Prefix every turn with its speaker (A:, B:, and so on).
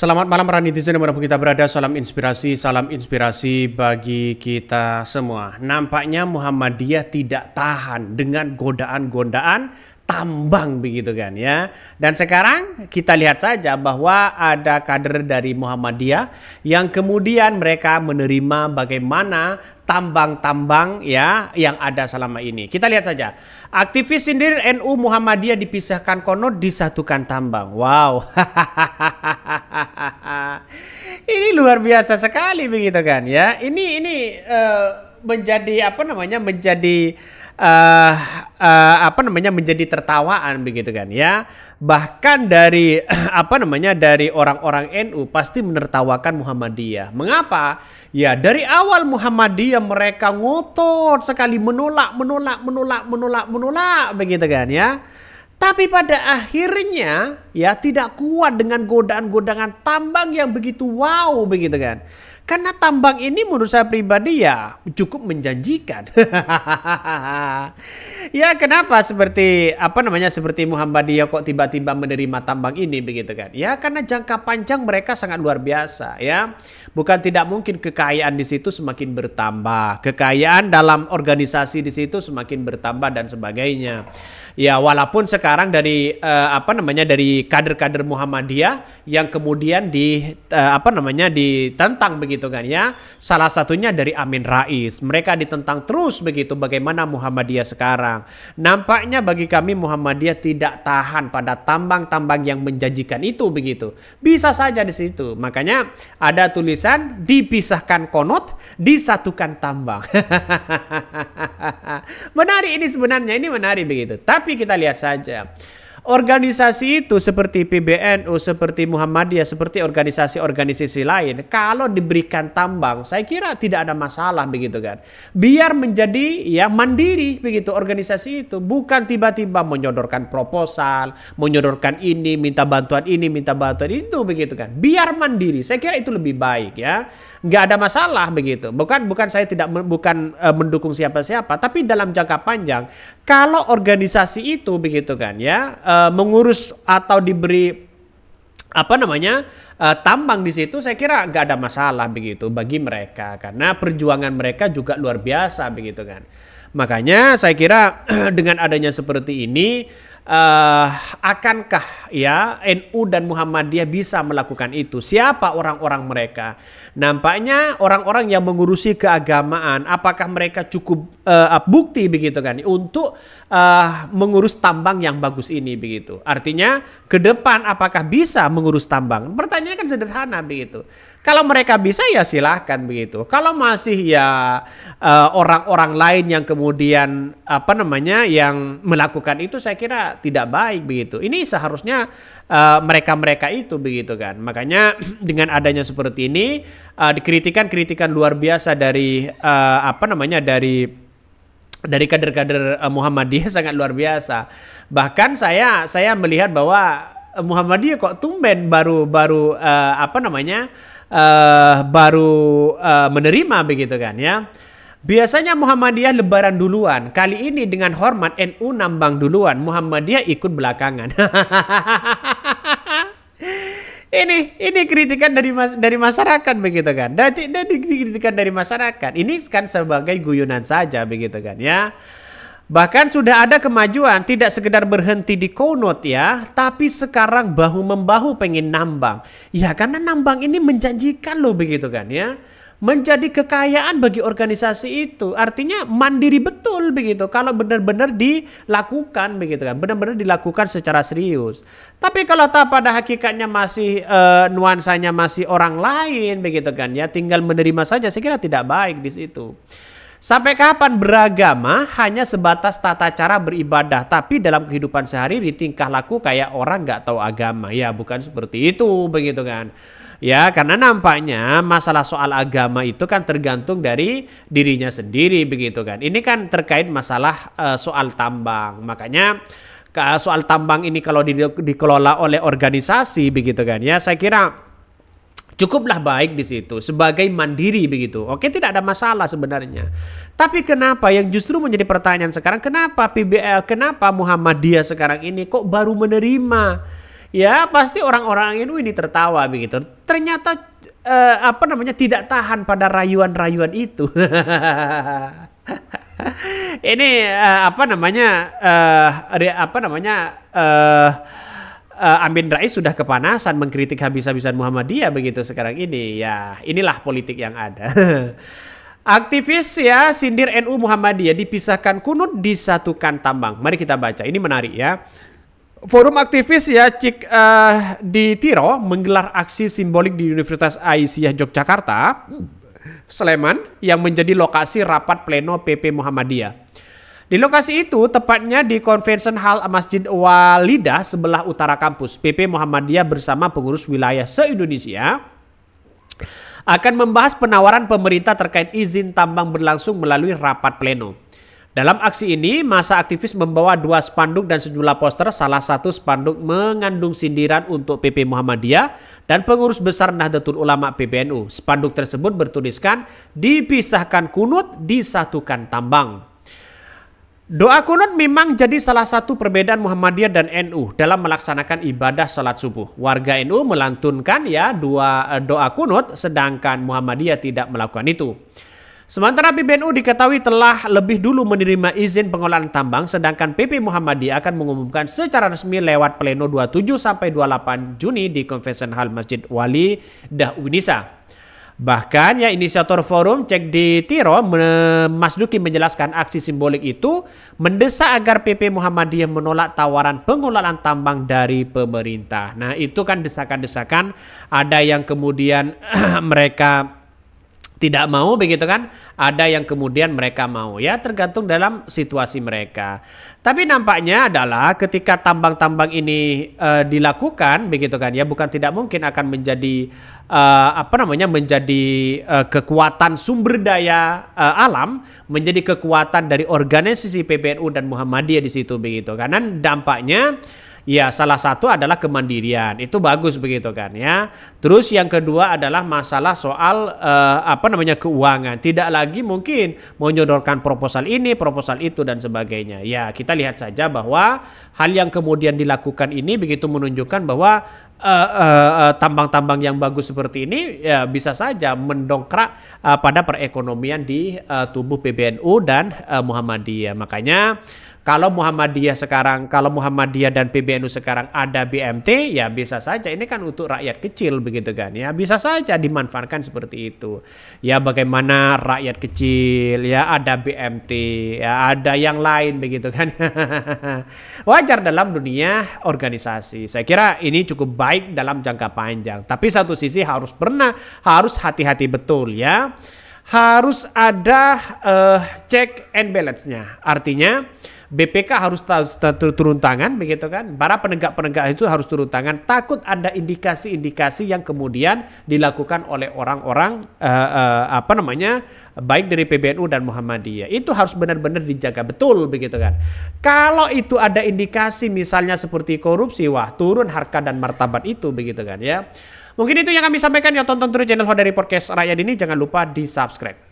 A: Selamat malam para netizen dimanapun kita berada, salam inspirasi, salam inspirasi bagi kita semua. Nampaknya Muhammadiyah tidak tahan dengan godaan-godaan tambang begitu kan ya. Dan sekarang kita lihat saja bahwa ada kader dari Muhammadiyah yang kemudian mereka menerima bagaimana tambang-tambang ya yang ada selama ini. Kita lihat saja. Aktivis sendiri NU Muhammadiyah dipisahkan konon disatukan tambang. Wow. ini luar biasa sekali begitu kan ya. Ini ini uh, menjadi apa namanya? menjadi uh, uh, apa namanya menjadi tertawaan begitu kan ya bahkan dari apa namanya dari orang-orang NU pasti menertawakan Muhammadiyah mengapa ya dari awal Muhammadiyah mereka ngotot sekali menolak menolak menolak menolak menolak begitu kan ya tapi pada akhirnya ya tidak kuat dengan godaan-godaan tambang yang begitu wow begitu kan karena tambang ini menurut saya pribadi ya cukup menjanjikan. ya kenapa seperti apa namanya seperti Muhammadiyah kok tiba-tiba menerima tambang ini begitu kan? Ya karena jangka panjang mereka sangat luar biasa ya. Bukan tidak mungkin kekayaan di situ semakin bertambah, kekayaan dalam organisasi di situ semakin bertambah dan sebagainya. Ya, walaupun sekarang dari uh, apa namanya dari kader-kader Muhammadiyah yang kemudian di uh, apa namanya ditentang begitu kan ya. Salah satunya dari Amin Rais. Mereka ditentang terus begitu bagaimana Muhammadiyah sekarang. Nampaknya bagi kami Muhammadiyah tidak tahan pada tambang-tambang yang menjanjikan itu begitu. Bisa saja di situ. Makanya ada tulisan dipisahkan konot, disatukan tambang. menarik ini sebenarnya, ini menarik begitu. Tapi tapi kita lihat saja. Organisasi itu seperti PBNU, seperti Muhammadiyah, seperti organisasi-organisasi lain, kalau diberikan tambang, saya kira tidak ada masalah begitu kan. Biar menjadi ya mandiri begitu organisasi itu, bukan tiba-tiba menyodorkan proposal, menyodorkan ini, minta bantuan ini, minta bantuan itu begitu kan. Biar mandiri, saya kira itu lebih baik ya nggak ada masalah begitu. Bukan bukan saya tidak bukan uh, mendukung siapa-siapa, tapi dalam jangka panjang kalau organisasi itu begitu kan ya uh, mengurus atau diberi apa namanya uh, tambang di situ saya kira nggak ada masalah begitu bagi mereka karena perjuangan mereka juga luar biasa begitu kan makanya saya kira dengan adanya seperti ini uh, akankah ya NU dan Muhammadiyah bisa melakukan itu? Siapa orang-orang mereka? Nampaknya orang-orang yang mengurusi keagamaan, apakah mereka cukup uh, bukti begitu kan untuk uh, mengurus tambang yang bagus ini begitu? Artinya ke depan apakah bisa mengurus tambang? Pertanyaan kan sederhana begitu. Kalau mereka bisa ya silahkan begitu. Kalau masih ya eh, orang-orang uh, lain yang kemudian apa namanya yang melakukan itu saya kira tidak baik begitu. Ini seharusnya eh, mereka-mereka uh, itu begitu kan. Makanya dengan adanya seperti ini uh, dikritikan-kritikan luar biasa dari uh, apa namanya dari dari kader-kader Muhammadiyah sangat luar biasa. Bahkan saya saya melihat bahwa Muhammadiyah kok tumben baru baru uh, apa namanya? uh, baru uh, menerima begitu kan ya. Biasanya Muhammadiyah lebaran duluan. Kali ini dengan hormat NU nambang duluan. Muhammadiyah ikut belakangan. ini ini kritikan dari mas, dari masyarakat begitu kan. Dan, dan kritikan dari masyarakat. Ini kan sebagai guyonan saja begitu kan ya. Bahkan sudah ada kemajuan, tidak sekedar berhenti di Konot ya, tapi sekarang bahu-membahu pengen nambang. Ya karena nambang ini menjanjikan loh begitu kan ya. Menjadi kekayaan bagi organisasi itu. Artinya mandiri betul begitu. Kalau benar-benar dilakukan begitu kan. Benar-benar dilakukan secara serius. Tapi kalau tak pada hakikatnya masih eh, nuansanya masih orang lain begitu kan ya. Tinggal menerima saja saya kira tidak baik di situ. Sampai kapan beragama hanya sebatas tata cara beribadah, tapi dalam kehidupan sehari di tingkah laku kayak orang nggak tahu agama. Ya bukan seperti itu begitu kan. Ya karena nampaknya masalah soal agama itu kan tergantung dari dirinya sendiri begitu kan. Ini kan terkait masalah uh, soal tambang. Makanya soal tambang ini kalau di, dikelola oleh organisasi begitu kan ya saya kira Cukuplah baik di situ sebagai mandiri begitu. Oke, tidak ada masalah sebenarnya. Tapi kenapa yang justru menjadi pertanyaan sekarang kenapa PBL, kenapa Muhammadiyah sekarang ini kok baru menerima? Ya, pasti orang-orang NU ini tertawa begitu. Ternyata eh, apa namanya tidak tahan pada rayuan-rayuan itu. ini eh, apa namanya eh, apa namanya eh, uh, Amin Rais sudah kepanasan mengkritik habis-habisan Muhammadiyah begitu sekarang ini. Ya, inilah politik yang ada. Aktivis ya sindir NU Muhammadiyah dipisahkan kunut disatukan tambang. Mari kita baca. Ini menarik ya. Forum aktivis ya Cik uh, di Tiro menggelar aksi simbolik di Universitas Aisyah Yogyakarta, hmm. Sleman yang menjadi lokasi rapat pleno PP Muhammadiyah. Di lokasi itu, tepatnya di Convention Hall Masjid Walidah sebelah utara kampus, PP Muhammadiyah bersama pengurus wilayah se-Indonesia akan membahas penawaran pemerintah terkait izin tambang berlangsung melalui rapat pleno. Dalam aksi ini, masa aktivis membawa dua spanduk dan sejumlah poster. Salah satu spanduk mengandung sindiran untuk PP Muhammadiyah dan pengurus besar Nahdlatul Ulama PBNU. Spanduk tersebut bertuliskan, dipisahkan kunut, disatukan tambang. Doa kunut memang jadi salah satu perbedaan Muhammadiyah dan NU dalam melaksanakan ibadah salat subuh. Warga NU melantunkan ya dua eh, doa kunut sedangkan Muhammadiyah tidak melakukan itu. Sementara PBNU diketahui telah lebih dulu menerima izin pengolahan tambang sedangkan PP Muhammadiyah akan mengumumkan secara resmi lewat pleno 27 sampai 28 Juni di Convention Hall Masjid Wali Dah Unisa. Bahkan ya inisiator forum cek di Tiro Mas Duki menjelaskan aksi simbolik itu mendesak agar PP Muhammadiyah menolak tawaran pengelolaan tambang dari pemerintah. Nah itu kan desakan-desakan ada yang kemudian mereka tidak mau begitu kan ada yang kemudian mereka mau ya tergantung dalam situasi mereka tapi nampaknya adalah ketika tambang-tambang ini uh, dilakukan begitu kan ya bukan tidak mungkin akan menjadi uh, apa namanya menjadi uh, kekuatan sumber daya uh, alam menjadi kekuatan dari organisasi PBNU dan Muhammadiyah di situ begitu kan? Dan dampaknya Ya, salah satu adalah kemandirian. Itu bagus begitu kan ya. Terus yang kedua adalah masalah soal uh, apa namanya keuangan. Tidak lagi mungkin menyodorkan proposal ini, proposal itu dan sebagainya. Ya, kita lihat saja bahwa hal yang kemudian dilakukan ini begitu menunjukkan bahwa eh, eh, tambang-tambang uh, uh, uh, yang bagus seperti ini ya bisa saja mendongkrak uh, pada perekonomian di uh, tubuh PBNU dan uh, Muhammadiyah. Makanya kalau Muhammadiyah sekarang, kalau Muhammadiyah dan PBNU sekarang ada BMT, ya bisa saja. Ini kan untuk rakyat kecil begitu kan. Ya bisa saja dimanfaatkan seperti itu. Ya bagaimana rakyat kecil, ya ada BMT, ya ada yang lain begitu kan. Wajar dalam dunia organisasi. Saya kira ini cukup baik dalam jangka panjang. Tapi satu sisi harus pernah, harus hati-hati betul ya harus ada uh, check and balance-nya. Artinya BPK harus turun tangan begitu kan. Para penegak-penegak itu harus turun tangan. Takut ada indikasi-indikasi yang kemudian dilakukan oleh orang-orang uh, uh, apa namanya baik dari PBNU dan Muhammadiyah. Itu harus benar-benar dijaga betul begitu kan. Kalau itu ada indikasi misalnya seperti korupsi, wah turun harga dan martabat itu begitu kan ya. Mungkin itu yang kami sampaikan ya tonton terus channel dari Podcast Rakyat ini jangan lupa di subscribe.